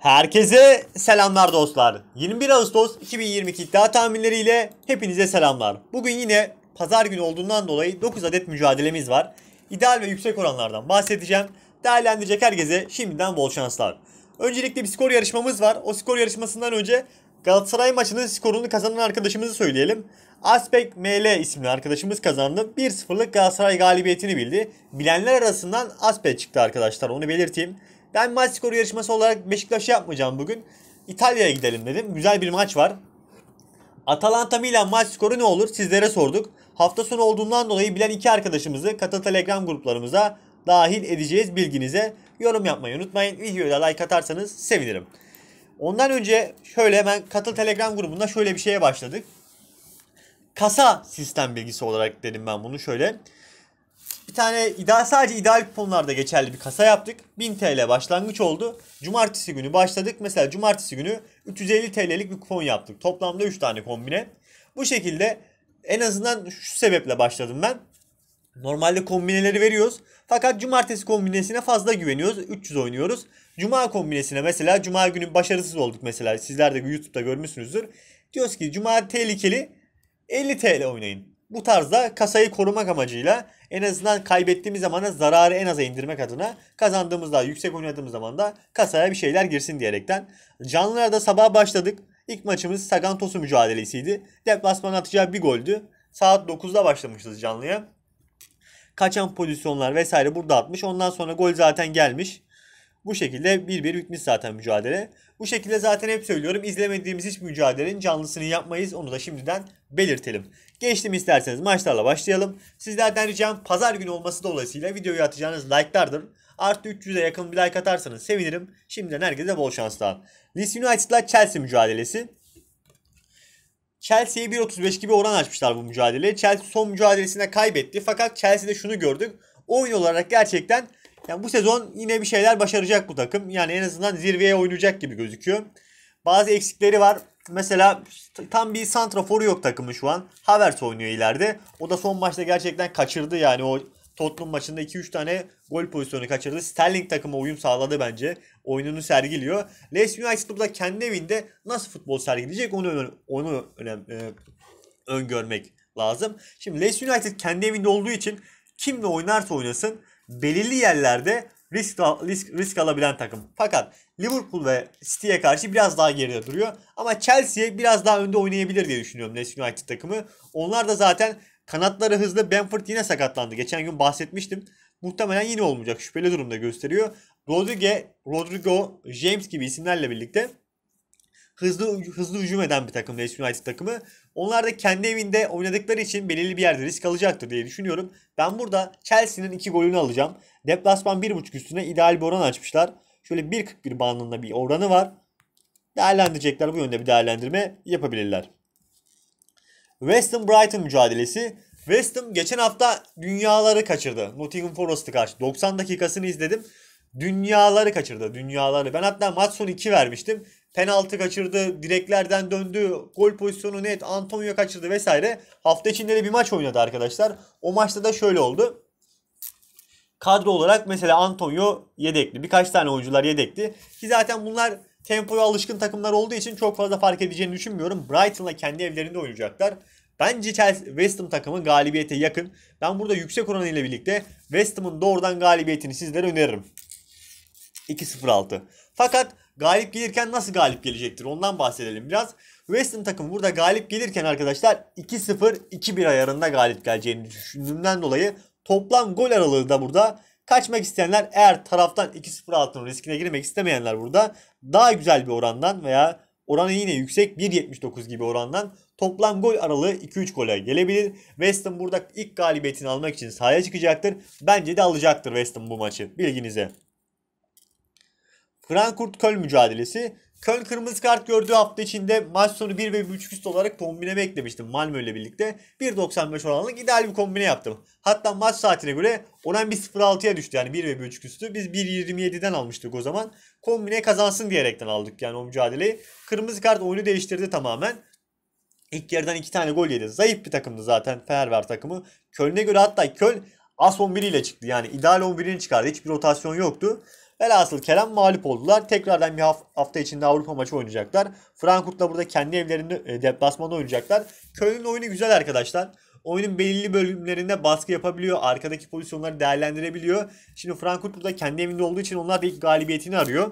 Herkese selamlar dostlar. 21 Ağustos 2022 iddia tahminleriyle hepinize selamlar. Bugün yine pazar günü olduğundan dolayı 9 adet mücadelemiz var. İdeal ve yüksek oranlardan bahsedeceğim. Değerlendirecek herkese şimdiden bol şanslar. Öncelikle bir skor yarışmamız var. O skor yarışmasından önce Galatasaray maçının skorunu kazanan arkadaşımızı söyleyelim. Aspek ML isimli arkadaşımız kazandı. 1-0'lık Galatasaray galibiyetini bildi. Bilenler arasından Aspek çıktı arkadaşlar onu belirteyim. Ben maç skoru yarışması olarak Beşiktaş'ı yapmayacağım bugün. İtalya'ya gidelim dedim. Güzel bir maç var. Atalanta Milan maç skoru ne olur sizlere sorduk. Hafta sonu olduğundan dolayı bilen iki arkadaşımızı Kata Telegram gruplarımıza dahil edeceğiz bilginize. Yorum yapmayı unutmayın. Videoya like atarsanız sevinirim. Ondan önce şöyle hemen Katıl Telegram grubunda şöyle bir şeye başladık. Kasa sistem bilgisi olarak dedim ben bunu şöyle. Bir tane ideal sadece ideal kuponlarda geçerli bir kasa yaptık. 1000 TL başlangıç oldu. Cumartesi günü başladık. Mesela cumartesi günü 350 TL'lik bir kupon yaptık. Toplamda 3 tane kombine. Bu şekilde en azından şu sebeple başladım ben. Normalde kombineleri veriyoruz. Fakat cumartesi kombinesine fazla güveniyoruz. 300 oynuyoruz. Cuma kombinesine mesela cuma günü başarısız olduk mesela. Sizler de YouTube'da görmüşsünüzdür. Diyoruz ki cuma tehlikeli 50 TL oynayın. Bu tarzda kasayı korumak amacıyla en azından kaybettiğimiz zaman zararı en aza indirmek adına kazandığımızda yüksek oynadığımız zaman da kasaya bir şeyler girsin diyerekten. Canlılarda sabah başladık. İlk maçımız Sagan Tosu mücadelesiydi. Deplasman atacağı bir goldü. Saat 9'da başlamışız canlıya. Kaçan pozisyonlar vesaire burada atmış. Ondan sonra gol zaten gelmiş. Bu şekilde 1-1 bitmiş zaten mücadele. Bu şekilde zaten hep söylüyorum. İzlemediğimiz hiçbir mücadelenin canlısını yapmayız. Onu da şimdiden belirtelim. Geçtim isterseniz maçlarla başlayalım. Sizlerden ricam pazar günü olması dolayısıyla videoyu atacağınız like'lardır. Artı 300'e yakın bir like atarsanız sevinirim. Şimdiden herkese bol şanslar. Leeds United'la Chelsea mücadelesi. Chelsea'ye 1.35 gibi oran açmışlar bu mücadeleye Chelsea son mücadelesinde kaybetti. Fakat Chelsea'de şunu gördük. Oyun olarak gerçekten yani bu sezon yine bir şeyler başaracak bu takım. Yani en azından zirveye oynayacak gibi gözüküyor. Bazı eksikleri var. Mesela tam bir santraforu yok takımı şu an. Havertz oynuyor ileride. O da son maçta gerçekten kaçırdı yani o Tottenham maçında 2-3 tane gol pozisyonu kaçırdı. Sterling takımı uyum sağladı bence. Oyununu sergiliyor. Leicester United da kendi evinde nasıl futbol sergileyecek onu onu önem, e, öngörmek lazım. Şimdi Leicester United kendi evinde olduğu için kimle oynarsa oynasın belirli yerlerde risk, risk, risk alabilen takım. Fakat Liverpool ve City'ye karşı biraz daha geride duruyor. Ama Chelsea biraz daha önde oynayabilir diye düşünüyorum Leicester United takımı. Onlar da zaten kanatları hızlı. Benford yine sakatlandı. Geçen gün bahsetmiştim. Muhtemelen yine olmayacak. Şüpheli durumda gösteriyor. Rodrigo, Rodrigo, James gibi isimlerle birlikte hızlı hızlı hücum eden bir takım Leicester United takımı. Onlar da kendi evinde oynadıkları için belirli bir yerde risk alacaktır diye düşünüyorum. Ben burada Chelsea'nin iki golünü alacağım. Deplasman 1.5 üstüne ideal bir oran açmışlar. Şöyle 1.41 bandında bir oranı var. Değerlendirecekler bu yönde bir değerlendirme yapabilirler. West Ham Brighton mücadelesi. West Ham geçen hafta dünyaları kaçırdı. Nottingham Forest'ı karşı. 90 dakikasını izledim. Dünyaları kaçırdı. Dünyaları. Ben hatta maç sonu 2 vermiştim. Penaltı kaçırdı. Direklerden döndü. Gol pozisyonu net. Antonio kaçırdı vesaire. Hafta içinde de bir maç oynadı arkadaşlar. O maçta da şöyle oldu kadro olarak mesela Antonio yedekli. Birkaç tane oyuncular yedekli. Ki zaten bunlar tempoya alışkın takımlar olduğu için çok fazla fark edeceğini düşünmüyorum. Brighton'la kendi evlerinde oynayacaklar. Bence Chelsea West Ham takımı galibiyete yakın. Ben burada yüksek oranıyla birlikte West Ham'ın doğrudan galibiyetini sizlere öneririm. 2-0-6. Fakat galip gelirken nasıl galip gelecektir ondan bahsedelim biraz. West Ham takımı burada galip gelirken arkadaşlar 2-0-2-1 ayarında galip geleceğini düşündüğümden dolayı Toplam gol aralığı da burada. Kaçmak isteyenler eğer taraftan 2-0 altının riskine girmek istemeyenler burada daha güzel bir orandan veya oranı yine yüksek 1.79 gibi orandan toplam gol aralığı 2-3 gole gelebilir. West Ham burada ilk galibiyetini almak için sahaya çıkacaktır. Bence de alacaktır West Ham bu maçı. Bilginize. Frankfurt Köln mücadelesi Köln kırmızı kart gördüğü hafta içinde maç sonu 1 ve 1.5 üst olarak kombineme eklemiştim Malmö ile birlikte. 1.95 oranlık ideal bir kombine yaptım. Hatta maç saatine göre oran 1.06'ya düştü yani 1 ve 1.5 üstü. Biz 1.27'den almıştık o zaman. Kombine kazansın diyerekten aldık yani o mücadeleyi. Kırmızı kart oyunu değiştirdi tamamen. İlk yarıdan 2 tane gol yedi. Zayıf bir takımdı zaten Fenerbahçe takımı. Köln'e göre hatta Köln As 11 ile çıktı. Yani ideal 11'ini çıkardı. Hiçbir rotasyon yoktu. Velhasıl Kerem mağlup oldular. Tekrardan bir hafta içinde Avrupa maçı oynayacaklar. da burada kendi evlerinde e, deplasmanda oynayacaklar. Köln'ün oyunu güzel arkadaşlar. Oyunun belirli bölümlerinde baskı yapabiliyor. Arkadaki pozisyonları değerlendirebiliyor. Şimdi Frankfurt burada kendi evinde olduğu için onlar da ilk galibiyetini arıyor.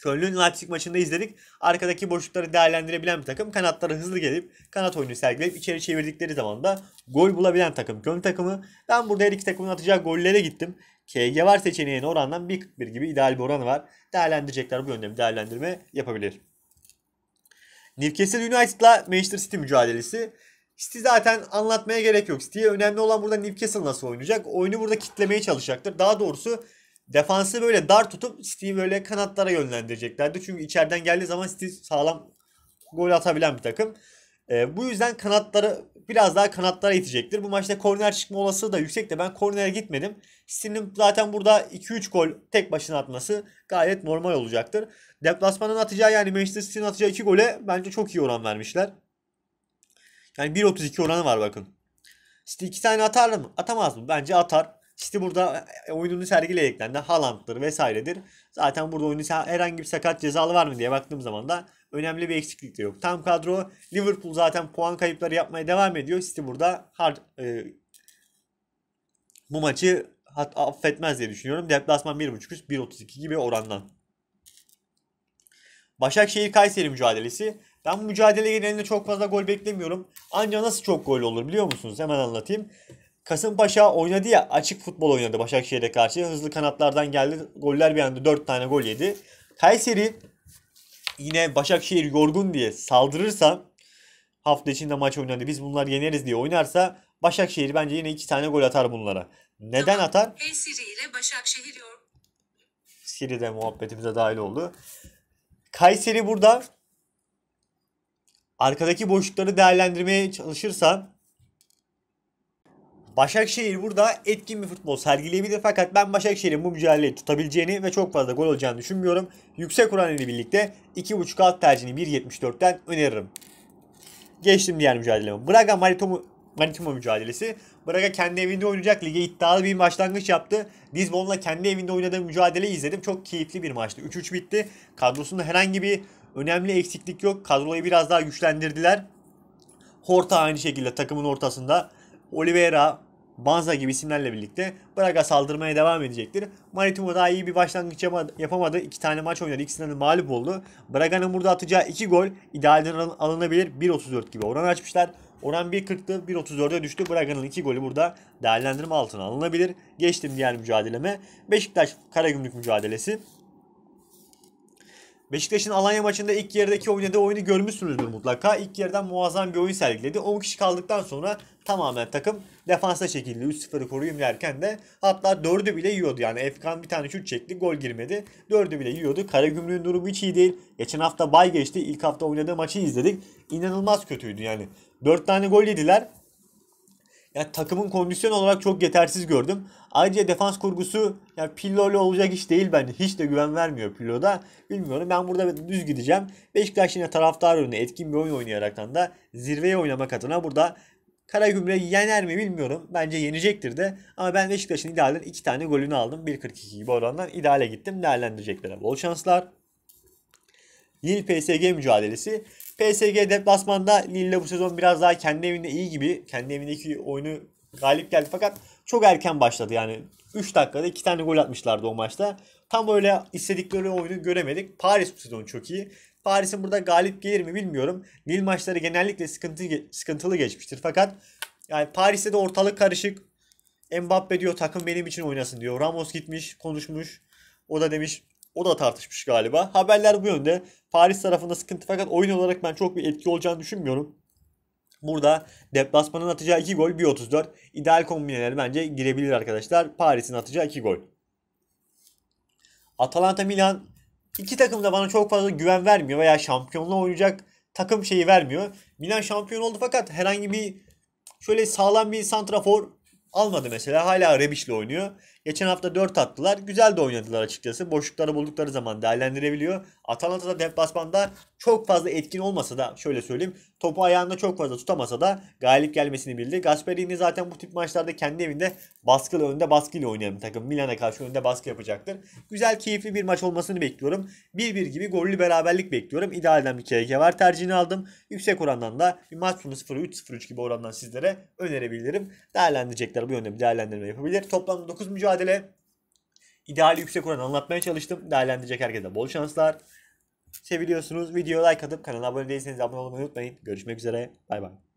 Köln'ün Leipzig maçında izledik. Arkadaki boşlukları değerlendirebilen bir takım. Kanatlara hızlı gelip kanat oyunu sergileyip içeri çevirdikleri zaman da gol bulabilen takım Köln takımı. Ben burada her iki takımın atacağı gollere gittim. KG var seçeneğine orandan bir bir gibi ideal bir oranı var. Değerlendirecekler bu yönde bir değerlendirme yapabilir. Newcastle United'la Manchester City mücadelesi. City zaten anlatmaya gerek yok. City'ye önemli olan burada Newcastle nasıl oynayacak. Oyunu burada kitlemeye çalışacaktır. Daha doğrusu Defansı böyle dar tutup City'yi böyle kanatlara yönlendireceklerdi. Çünkü içeriden geldiği zaman City sağlam gol atabilen bir takım. E, bu yüzden kanatları biraz daha kanatlara itecektir. Bu maçta korner çıkma olasılığı da yüksek de ben kornere gitmedim. City'nin zaten burada 2-3 gol tek başına atması gayet normal olacaktır. Deplasmanın atacağı yani Manchester City'nin atacağı 2 gole bence çok iyi oran vermişler. Yani 1.32 oranı var bakın. City 2 tane atar mı? Atamaz mı? Bence atar. İşte burada e, oyununu sergileyekten de Haaland'dır vesairedir. Zaten burada oyunu herhangi bir sakat cezalı var mı diye baktığım zaman da önemli bir eksiklik de yok. Tam kadro Liverpool zaten puan kayıpları yapmaya devam ediyor. City burada hard, e, bu maçı hat, affetmez diye düşünüyorum. Deplasman 1.5 üst 1.32 gibi orandan. Başakşehir-Kayseri mücadelesi. Ben bu mücadele genelinde çok fazla gol beklemiyorum. Ancak nasıl çok gol olur biliyor musunuz? Hemen anlatayım. Kasımpaşa oynadı ya açık futbol oynadı Başakşehir'e karşı. Hızlı kanatlardan geldi. Goller bir anda 4 tane gol yedi. Kayseri yine Başakşehir yorgun diye saldırırsa hafta içinde maç oynandı. Biz bunlar yeneriz diye oynarsa Başakşehir bence yine 2 tane gol atar bunlara. Neden atar? Kayseri ile Başakşehir yorgun. Siri de muhabbetimize dahil oldu. Kayseri burada arkadaki boşlukları değerlendirmeye çalışırsa Başakşehir burada etkin bir futbol sergileyebilir fakat ben Başakşehir'in bu mücadeleyi tutabileceğini ve çok fazla gol olacağını düşünmüyorum. Yüksek oran ile birlikte 2.5 alt tercihini 1.74'ten öneririm. Geçtim diğer mücadeleme. Braga Maritomu Manitoba mücadelesi. Braga kendi evinde oynayacak. Lige iddialı bir başlangıç yaptı. Lisbon'la kendi evinde oynadığı mücadeleyi izledim. Çok keyifli bir maçtı. 3-3 bitti. Kadrosunda herhangi bir önemli eksiklik yok. Kadroyu biraz daha güçlendirdiler. Horta aynı şekilde takımın ortasında. Oliveira, Banza gibi isimlerle birlikte Braga saldırmaya devam edecektir. Maritimo daha iyi bir başlangıç yapamadı. İki tane maç oynadı. İkisinden de mağlup oldu. Braga'nın burada atacağı iki gol idealden alınabilir. 1.34 gibi oran açmışlar. Oran 1.40'tı 1.34'e düştü. Braga'nın iki golü burada değerlendirme altına alınabilir. Geçtim diğer mücadeleme. Beşiktaş Karagümrük mücadelesi. Beşiktaş'ın Alanya maçında ilk yerdeki oynadığı oyunu görmüşsünüzdür mutlaka. İlk yerden muazzam bir oyun sergiledi. 10 kişi kaldıktan sonra tamamen takım defansa çekildi. 3-0'ı koruyayım derken de hatta 4'ü bile yiyordu. Yani Efkan bir tane şut çekti gol girmedi. 4'ü bile yiyordu. Karagümrük'ün durumu hiç iyi değil. Geçen hafta bay geçti. İlk hafta oynadığı maçı izledik. İnanılmaz kötüydü yani. 4 tane gol yediler ya takımın kondisyon olarak çok yetersiz gördüm. Ayrıca defans kurgusu ya Pillo'yla olacak iş değil bence. Hiç de güven vermiyor Pillo'da. Bilmiyorum ben burada düz gideceğim. Beşiktaş yine taraftar önüne etkin bir oyun oynayaraktan da zirveye oynamak adına burada Karagümrük yener mi bilmiyorum. Bence yenecektir de. Ama ben Beşiktaş'ın idealden 2 tane golünü aldım. 1.42 gibi orandan ideale gittim. Değerlendirecekler. Bol şanslar. Lille-PSG mücadelesi. PSG deplasmanda Lille bu sezon biraz daha kendi evinde iyi gibi. Kendi evindeki oyunu galip geldi fakat çok erken başladı yani. 3 dakikada 2 tane gol atmışlardı o maçta. Tam öyle istedikleri oyunu göremedik. Paris bu sezon çok iyi. Paris'in burada galip gelir mi bilmiyorum. Lille maçları genellikle sıkıntı, sıkıntılı geçmiştir. Fakat yani Paris'te de ortalık karışık. Mbappe diyor takım benim için oynasın diyor. Ramos gitmiş konuşmuş. O da demiş o da tartışmış galiba. Haberler bu yönde. Paris tarafında sıkıntı fakat oyun olarak ben çok bir etki olacağını düşünmüyorum. Burada deplasmanın atacağı 2 gol 1.34. İdeal kombineler bence girebilir arkadaşlar. Paris'in atacağı 2 gol. Atalanta Milan iki takım da bana çok fazla güven vermiyor veya şampiyonluğa oynayacak takım şeyi vermiyor. Milan şampiyon oldu fakat herhangi bir şöyle sağlam bir santrafor almadı mesela. Hala Rebiş'le oynuyor. Geçen hafta 4 attılar. Güzel de oynadılar açıkçası. Boşlukları buldukları zaman değerlendirebiliyor. Atalanta Atalanta'da deplasmanda çok fazla etkin olmasa da şöyle söyleyeyim. Topu ayağında çok fazla tutamasa da galip gelmesini bildi. Gasperini zaten bu tip maçlarda kendi evinde baskılı önde baskıyla oynayan bir takım. Milan'a karşı önde baskı yapacaktır. Güzel keyifli bir maç olmasını bekliyorum. 1-1 gibi gollü beraberlik bekliyorum. İdealden bir K.K var tercihini aldım. Yüksek orandan da bir maç sonu 0-3-0-3 gibi orandan sizlere önerebilirim. Değerlendirecekler bu yönde bir değerlendirme yapabilir. Toplamda 9 mücadele mücadele. İdeali yüksek oran anlatmaya çalıştım. Değerlendirecek herkese bol şanslar. seviyorsunuz Videoya like atıp kanala abone değilseniz abone olmayı unutmayın. Görüşmek üzere. Bay bay.